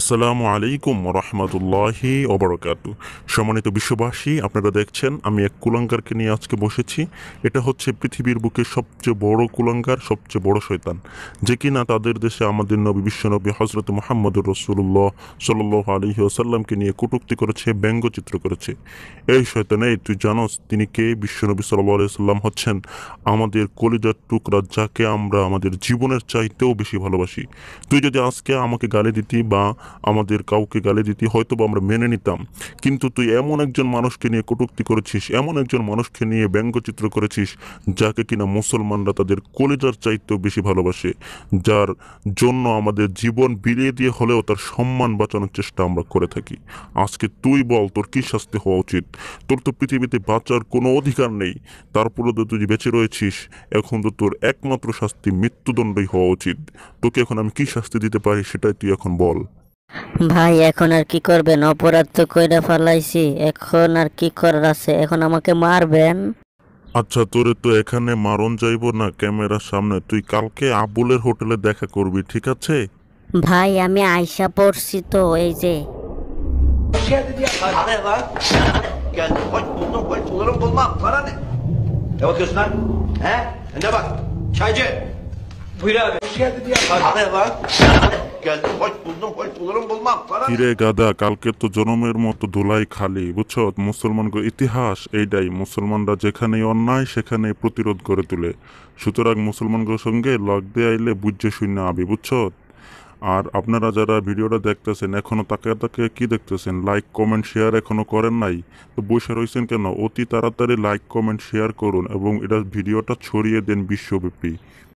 আসসালামু আলাইকুম রহমতুল্লাহি ওবরকাত সম্মানিত বিশ্ববাসী আপনারা দেখছেন আমি এক কুলাঙ্কারকে নিয়ে আজকে বসেছি এটা হচ্ছে পৃথিবীর বুকে সবচেয়ে বড় কুলাঙ্কার সবচেয়ে বড় শৈতান যে কিনা তাদের দেশে আমাদের নবী বিশ্বনবী হজরত মোহাম্মদুর রসুল্লাহ সাল আলী আসাল্লামকে নিয়ে কটুক্তি করেছে ব্যঙ্গচিত্র করেছে এই শৈতান এই তুই জানোস তিনি কে বিশ্বনবী আলি সাল্লাম হচ্ছেন আমাদের কলিজার টুকরা যাকে আমরা আমাদের জীবনের চাইতেও বেশি ভালোবাসি তুই যদি আজকে আমাকে গালি দিতি বা আমাদের কাউকে গালি দিতে হয়তো বা আমরা মেনে নিতাম কিন্তু তুই এমন একজন মানুষকে নিয়ে কটুক্তি করেছিস এমন একজন মানুষকে নিয়ে ব্যঙ্গচিত্র করেছিস যাকে কিনা মুসলমানরা তাদের কলিজার চাইতেও বেশি ভালোবাসে যার জন্য আমাদের জীবন বিলিয়ে দিয়ে হলেও তার সম্মান বাঁচানোর চেষ্টা আমরা করে থাকি আজকে তুই বল তোর কি শাস্তি হওয়া উচিত তোর তো পৃথিবীতে বাঁচার কোনো অধিকার নেই তারপরে তো তুই বেঁচে রয়েছিস এখন তো তোর একমাত্র শাস্তি মৃত্যুদণ্ডই হওয়া উচিত তোকে এখন আমি কি শাস্তি দিতে পারি সেটাই তুই এখন বল ভাই এখন আর কি করবেন অপরাধ তো কইরা ফালাইছি এখন আর কি করার আছে এখন আমাকে মারবেন আচ্ছা তোরে তো এখানে মারণ যাইব না ক্যামেরার সামনে তুই কালকে আবুলের হোটেলে দেখা করবি ঠিক আছে ভাই আমি আয়সা পড়ছি তো এই যে হ্যাঁ, হ্যাঁ। geldim. Hoş buldum, hoş bulurum bulmam. কিরে গাদা কালকে তো জনমের মতো ধুলাই খালি বুঝছো মুসলমান ইতিহাস এইটাই মুসলমানরা যেখানেই অন্যায় সেখানেই প্রতিরোধ করে তুলে সুতরাং মুসলমানগুলোর সঙ্গে লগ দিয়ে আইলে বুঝছে শূন্য আবি বুঝছো আর আপনারা যারা ভিডিওটা দেখতেছেন এখনও তাকে তাকে কি দেখতেছেন লাইক কমেন্ট শেয়ার এখনো করেন নাই তো বসে রয়েছেন কেন অতি তাড়াতাড়ি লাইক কমেন্ট শেয়ার করুন এবং এটা ভিডিওটা ছড়িয়ে দেন বিশ্বব্যাপী